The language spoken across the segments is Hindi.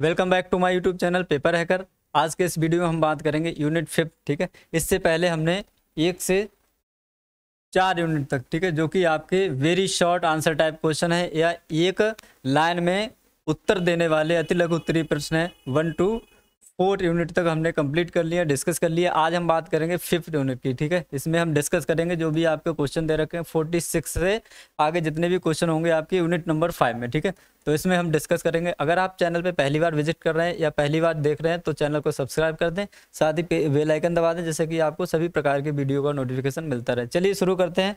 welcome back to my YouTube channel paper hacker आज के इस वीडियो में हम बात करेंगे यूनिट फिफ्थ ठीक है इससे पहले हमने एक से चार यूनिट तक ठीक है जो कि आपके very short answer type question है या एक लाइन में उत्तर देने वाले अति लघु उत्तरीय प्रश्न है वन टू फोर्थ यूनिट तक हमने कंप्लीट कर लिया डिस्कस कर लिया आज हम बात करेंगे फिफ्थ यूनिट की ठीक है इसमें हम डिस्कस करेंगे जो भी आपके क्वेश्चन दे रखे हैं फोर्टी सिक्स से आगे जितने भी क्वेश्चन होंगे आपके यूनिट नंबर फाइव में ठीक है तो इसमें हम डिस्कस करेंगे अगर आप चैनल पे पहली बार विजिट कर रहे हैं या पहली बार देख रहे हैं तो चैनल को सब्सक्राइब कर दें साथ ही वेलाइकन दबा दें जैसे कि आपको सभी प्रकार की वीडियो का नोटिफिकेशन मिलता रहे चलिए शुरू करते हैं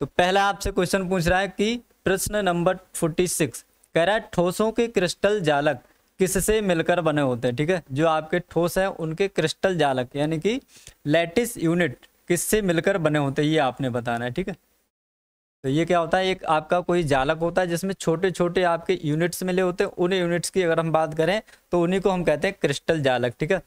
तो पहला आपसे क्वेश्चन पूछ रहा है कि प्रश्न नंबर फोर्टी कह रहा है ठोसों के क्रिस्टल जालक किससे मिलकर बने होते हैं ठीक है जो आपके ठोस हैं उनके क्रिस्टल जालक यानी कि लैटिस यूनिट किससे मिलकर बने होते हैं ये आपने बताना है ठीक है तो ये क्या होता है एक आपका कोई जालक होता है जिसमें छोटे छोटे आपके यूनिट्स मिले होते हैं उन यूनिट्स की अगर हम बात करें तो उन्हीं को हम कहते हैं क्रिस्टल जालक ठीक है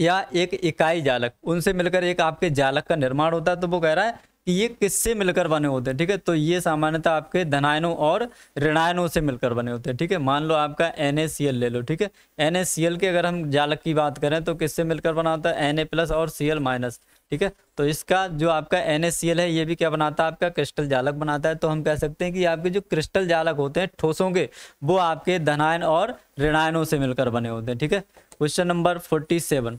या एक इकाई जालक उनसे मिलकर एक आपके जालक का निर्माण होता है तो वो कह रहा है कि ये किससे मिलकर बने होते हैं ठीक है तो ये सामान्यतः आपके धनायनों और ऋणायनों से मिलकर बने होते हैं ठीक है मान लो आपका एन ले लो ठीक है एन के अगर हम जालक की बात करें तो किससे मिलकर बना होता है एन प्लस और सी माइनस ठीक है तो इसका जो आपका एन है ये भी क्या बनाता है आपका क्रिस्टल जालक बनाता है तो हम कह सकते हैं कि आपके जो क्रिस्टल जालक होते हैं ठोसों के वो आपके धनायन और ऋणायनों से मिलकर बने होते हैं ठीक है क्वेश्चन नंबर फोर्टी सेवन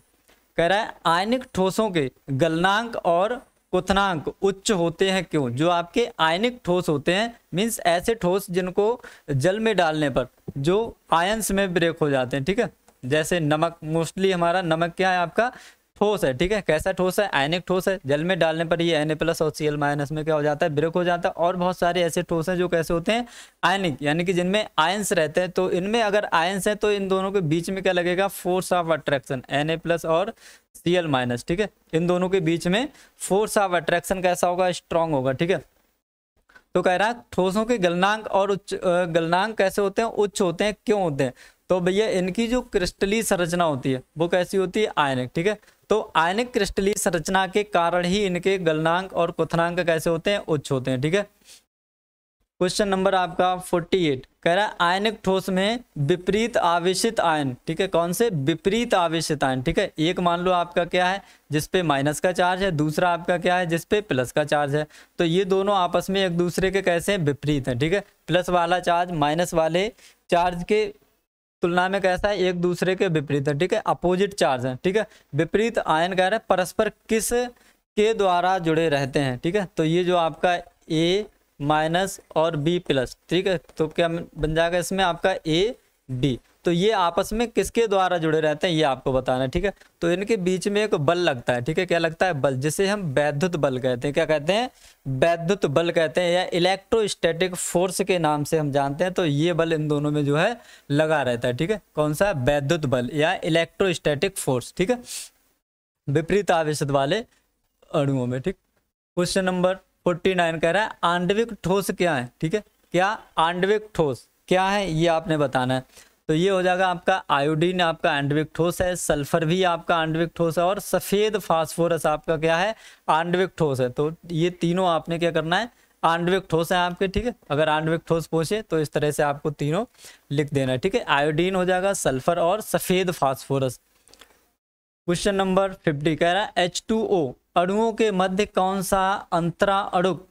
कह रहा है आयनिक ठोसों के गलनांक और क्वनांक उच्च होते हैं क्यों जो आपके आयनिक ठोस होते हैं मीन्स ऐसे ठोस जिनको जल में डालने पर जो आयंस में ब्रेक हो जाते हैं ठीक है जैसे नमक मोस्टली हमारा नमक क्या है आपका ठोस है ठीक है कैसा ठोस है आयनिक ठोस है जल में डालने पर ये एन ए प्लस और सी एल माइनस में क्या हो जाता है ब्रेक हो जाता है और बहुत सारे ऐसे ठोस हैं जो कैसे होते हैं आयनिक यानी कि जिनमें आयंस रहते हैं तो इनमें अगर आयंस हैं तो इन दोनों के बीच में क्या लगेगा force of attraction N A plus और सी एल माइनस ठीक है इन दोनों के बीच में फोर्स ऑफ अट्रैक्शन कैसा होगा स्ट्रांग होगा ठीक है तो कह रहा है ठोसों के गलनांक और उच्च गलनांक कैसे होते हैं उच्च होते हैं क्यों होते हैं तो भैया इनकी जो क्रिस्टली संरचना होती है वो कैसी होती है आयनिक ठीक है तो आयनिक क्रिस्टली संरचना के कारण ही इनके गलनांक और क्वथनांक कैसे होते हैं उच्च होते हैं ठीक है क्वेश्चन नंबर आपका 48 कह रहा है आयनिक ठोस में विपरीत आवेशित आयन ठीक है कौन से विपरीत आवेशित आयन ठीक है एक मान लो आपका क्या है जिसपे माइनस का चार्ज है दूसरा आपका क्या है जिसपे प्लस का चार्ज है तो ये दोनों आपस में एक दूसरे के कैसे विपरीत हैं ठीक है प्लस वाला चार्ज माइनस वाले चार्ज के तुलना में कैसा है एक दूसरे के विपरीत है ठीक है अपोजिट चार्ज है ठीक है विपरीत आयन कह रहे हैं परस्पर किस के द्वारा जुड़े रहते हैं ठीक है तो ये जो आपका ए माइनस और बी प्लस ठीक है तो क्या बन जाएगा इसमें आपका ए बी तो ये आपस में किसके द्वारा जुड़े रहते हैं ये आपको बताना है ठीक है तो इनके बीच में एक बल लगता है ठीक है क्या लगता है बल जिसे हम वैद्युत बल कहते हैं क्या कहते हैं वैद्युत बल कहते हैं या इलेक्ट्रोस्टैटिक फोर्स के नाम से हम जानते हैं तो ये बल इन दोनों में जो है लगा रहता है ठीक है कौन सा वैद्युत बल या इलेक्ट्रोस्टैटिक फोर्स ठीक है विपरीत आवेश वाले अणुओं में ठीक क्वेश्चन नंबर फोर्टी नाइन कह रहा है आंडविक ठोस क्या है ठीक है क्या आंडविक ठोस क्या है ये आपने बताना है तो ये हो जाएगा आपका आयोडीन आपका आंडविक ठोस है सल्फर भी आपका आंडविक ठोस है और सफ़ेद फास्फोरस आपका क्या है आंडविक ठोस है तो ये तीनों आपने क्या करना है आंडविक ठोस है आपके ठीक है अगर आंडविक ठोस पहुंचे तो इस तरह से आपको तीनों लिख देना है ठीक है आयोडीन हो जाएगा सल्फर और सफ़ेद फॉस्फोरस क्वेश्चन नंबर फिफ्टी कह रहा है एच टू ओ अणुओं के मध्य कौन सा अंतरा अणुक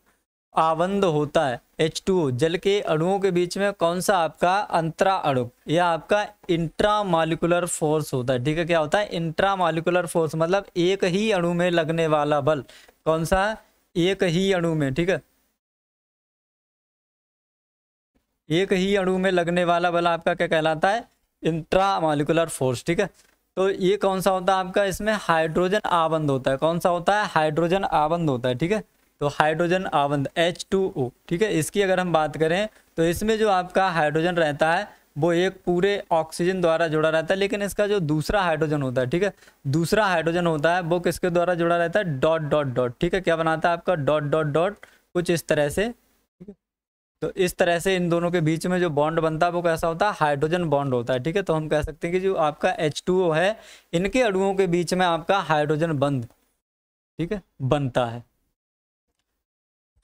आबंध होता है टू जल के अणुओं के बीच में कौन सा आपका अंतरा अणु यह आपका इंट्रा मालिकुलर फोर्स होता है ठीक है क्या होता है इंट्रा मालिकुलर फोर्स मतलब एक ही अणु में लगने वाला बल कौन सा एक ही अणु में ठीक है एक ही अणु में लगने वाला बल आपका क्या कहलाता है इंट्रा मालिकुलर फोर्स ठीक है तो ये कौन सा होता है आपका इसमें हाइड्रोजन आबंद होता है कौन सा होता है हाइड्रोजन आबंद होता है ठीक है तो हाइड्रोजन आवंद एच टू ओ ठीक है इसकी अगर हम बात करें तो इसमें जो आपका हाइड्रोजन रहता है वो एक पूरे ऑक्सीजन द्वारा जुड़ा रहता है लेकिन इसका जो दूसरा हाइड्रोजन होता है ठीक है दूसरा हाइड्रोजन होता है वो किसके द्वारा जुड़ा रहता है डॉट डॉट डॉट ठीक है क्या बनाता है आपका डॉट डॉट डॉट कुछ इस तरह से ठीक है तो इस तरह से इन दोनों के बीच में जो बॉन्ड बनता है वो कैसा होता है हाइड्रोजन बॉन्ड होता है ठीक है तो हम कह सकते हैं कि जो आपका एच है इनके अड़ुओं के बीच में आपका हाइड्रोजन बंद ठीक है बनता है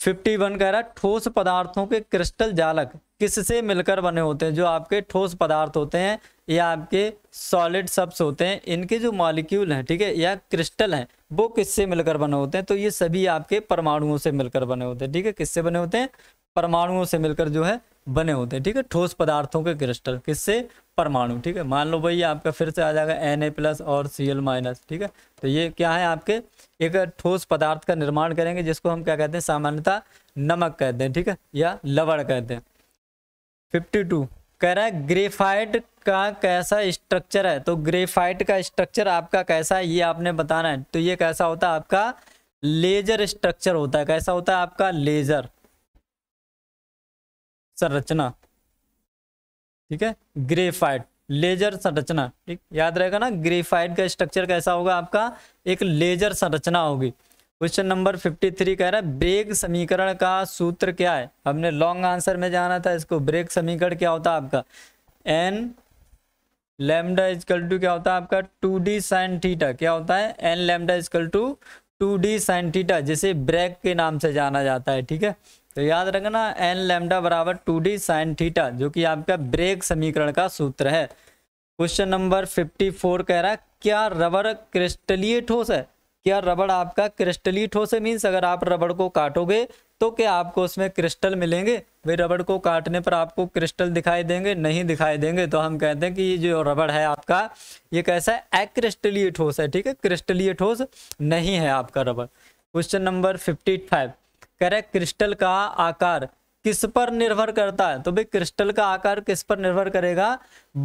फिफ्टी वन कह रहा है ठोस पदार्थों के क्रिस्टल जालक किससे मिलकर बने होते हैं जो आपके ठोस पदार्थ होते हैं या आपके सॉलिड सब्स होते हैं इनके जो मॉलिक्यूल हैं ठीक है या क्रिस्टल हैं वो किससे मिलकर बने होते हैं तो ये सभी आपके परमाणुओं से मिलकर बने होते हैं ठीक है किससे बने होते हैं परमाणुओं से मिलकर जो है बने होते हैं ठीक है ठोस पदार्थों के क्रिस्टल किससे परमाणु ठीक है मान लो भाई आपका फिर से आ जाएगा एन ए प्लस और सी एल माइनस ठीक है तो ये क्या है आपके एक ठोस पदार्थ का निर्माण करेंगे जिसको हम क्या कहते हैं सामान्यतः नमक कहते हैं ठीक है या लवड़ कहते हैं फिफ्टी टू कह रहा है ग्रेफाइट का कैसा स्ट्रक्चर है तो ग्रेफाइट का स्ट्रक्चर आपका कैसा है ये आपने बताना है तो ये कैसा होता है आपका लेजर स्ट्रक्चर होता है कैसा होता है आपका लेजर संरचना ठीक है ग्रेफाइट लेजर संरचना ठीक याद रहेगा ना ग्रेफाइट का स्ट्रक्चर कैसा होगा आपका एक लेजर संरचना होगी क्वेश्चन नंबर 53 कह रहा है ब्रेक समीकरण का सूत्र क्या है हमने लॉन्ग आंसर में जाना था इसको ब्रेक समीकरण क्या होता है आपका एन लेमडा इजकल टू क्या होता है आपका टू डी साइन थीटा क्या होता है N lambda equal to two D sine theta जिसे ब्रेक के नाम से जाना जाता है ठीक है तो याद रखना एन लेमडा बराबर टू डी साइन थीटा जो कि आपका ब्रेक समीकरण का सूत्र है क्वेश्चन नंबर फिफ्टी फोर कह रहा है क्या रबर क्रिस्टलीय ठोस है क्या रबड़ आपका क्रिस्टलीय ठोस है मीन्स अगर आप रबड़ को काटोगे तो क्या आपको उसमें क्रिस्टल मिलेंगे वे रबड़ को काटने पर आपको क्रिस्टल दिखाई देंगे नहीं दिखाई देंगे तो हम कहते हैं कि ये जो रबड़ है आपका ये कैसा है अक्रिस्टलीय ठोस है ठीक है क्रिस्टलीय ठोस नहीं है आपका रबड़ question number fifty five correct crystal का आकार किस पर निर्भर करता है तो भाई क्रिस्टल का आकार किस पर निर्भर करेगा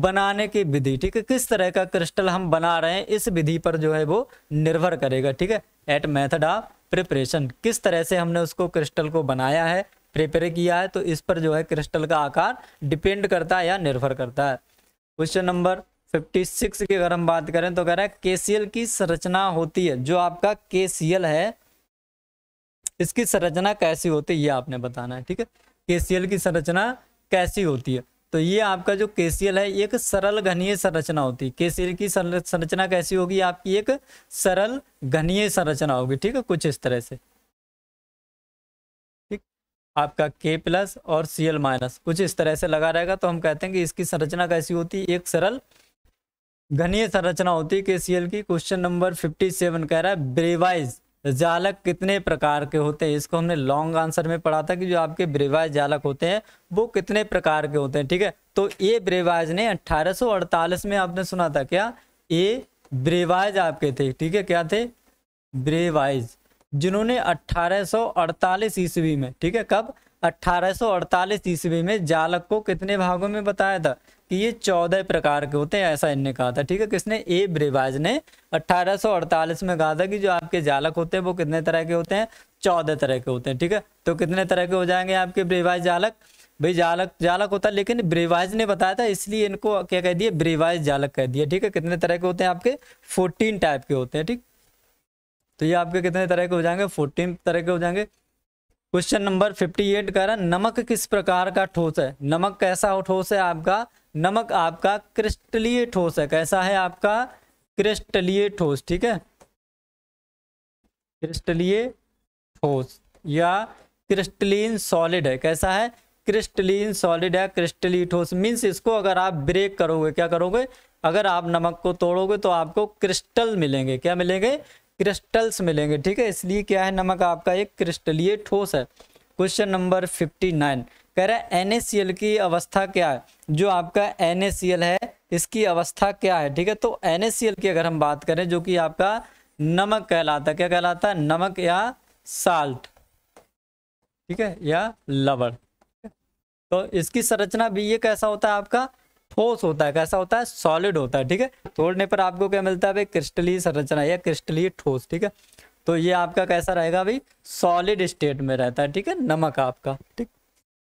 बनाने की विधि ठीक है किस तरह का क्रिस्टल हम बना रहे हैं इस विधि पर जो है वो निर्भर करेगा ठीक है एट मेथड ऑफ प्रिपरेशन किस तरह से हमने उसको क्रिस्टल को बनाया है प्रिपेयर किया है तो इस पर जो है क्रिस्टल का आकार डिपेंड करता है या निर्भर करता है क्वेश्चन नंबर फिफ्टी सिक्स की अगर हम बात करें तो कह रहे हैं केसीएल की संरचना होती है जो आपका केसीएल है इसकी संरचना कैसी होती है ये आपने बताना है ठीक है केसीएल की संरचना कैसी होती है तो ये आपका जो केसीएल है एक सरल घनीय संरचना होती है केसीएल की संरचना कैसी होगी आपकी एक सरल घनीय संरचना होगी ठीक है कुछ इस तरह से ठीक आपका के प्लस और सी एल माइनस कुछ इस तरह से लगा रहेगा तो हम कहते हैं कि इसकी संरचना कैसी होती है एक सरल घनीय संरचना होती है के सी एल की क्वेश्चन नंबर फिफ्टी सेवन कह रहा है ब्रेवाइज जालक कितने प्रकार के होते हैं इसको हमने लॉन्ग आंसर में पढ़ा था कि जो आपके ब्रेवाइज जालक होते हैं वो कितने प्रकार के होते हैं ठीक है तो ए ब्रेवाइज ने 1848 में आपने सुना था क्या ए ब्रेवाइज आपके थे ठीक है क्या थे ब्रेवाइज जिन्होंने 1848 ईस्वी में ठीक है कब 1848 ईस्वी में जालक को कितने भागों में बताया था कि ये चौदह प्रकार के होते हैं ऐसा इनने कहा था ठीक है किसने ए ब्रिवाज ने 1848 में कहा था कि जो आपके जालक होते हैं वो कितने तरह के होते हैं चौदह तरह के होते हैं ठीक है तो कितने तरह के हो जाएंगे आपके ब्रिवाज जालक भाई जालक जालक होता है लेकिन ब्रिवाज ने बताया था इसलिए इनको क्या कह दिया ब्रिवाज जालक कह दिया ठीक है कितने तरह के होते हैं आपके फोर्टीन टाइप के होते हैं ठीक तो ये आपके कितने तरह के हो जाएंगे फोर्टीन तरह के हो जाएंगे क्वेश्चन नंबर फिफ्टी एट कह रहा है नमक किस प्रकार का ठोस है नमक कैसा ठोस है आपका नमक आपका क्रिस्टलीय ठोस है कैसा है आपका क्रिस्टलीय ठोस ठीक है क्रिस्टलीय ठोस या क्रिस्टलीन सॉलिड है कैसा है क्रिस्टलीन सॉलिड या क्रिस्टली ठोस मीन्स इसको अगर आप ब्रेक करोगे क्या करोगे अगर आप नमक को तोड़ोगे तो आपको क्रिस्टल मिलेंगे क्या मिलेंगे क्रिस्टल्स मिलेंगे ठीक है इसलिए क्या है नमक आपका एक क्रिस्टलीय ठोस है क्वेश्चन नंबर फिफ्टी नाइन कह रहा है एन की अवस्था क्या है जो आपका एन है इसकी अवस्था क्या है ठीक है तो एन की अगर हम बात करें जो कि आपका नमक कहलाता है क्या कहलाता है नमक या साल्ट ठीक है या लवण तो इसकी संरचना भी ये कैसा होता है आपका ठोस होता है कैसा होता है सॉलिड होता है ठीक है तोड़ने पर आपको क्या मिलता है भाई क्रिस्टली संरचना या क्रिस्टली ठोस ठीक है तो ये आपका कैसा रहेगा भाई सॉलिड स्टेट में रहता है ठीक है नमक आपका ठीक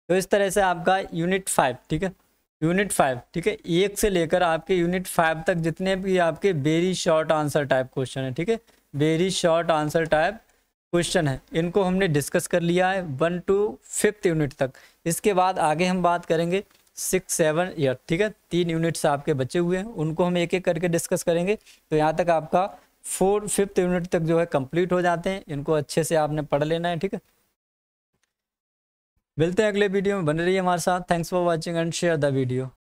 तो इस तरह से आपका यूनिट फाइव ठीक है यूनिट फाइव ठीक है एक से लेकर आपके यूनिट फाइव तक जितने भी आपके very short answer type question है ठीक है very short answer type question है इनको हमने डिस्कस कर लिया है वन टू फिफ्थ यूनिट तक इसके बाद आगे हम बात करेंगे सिक्स सेवन एट ठीक है तीन यूनिट्स आपके बचे हुए हैं उनको हम एक एक करके डिस्कस करेंगे तो यहाँ तक आपका फोर फिफ्थ यूनिट तक जो है कंप्लीट हो जाते हैं इनको अच्छे से आपने पढ़ लेना है ठीक है मिलते हैं अगले वीडियो में बने रहिए हमारे साथ thanks for watching and share the video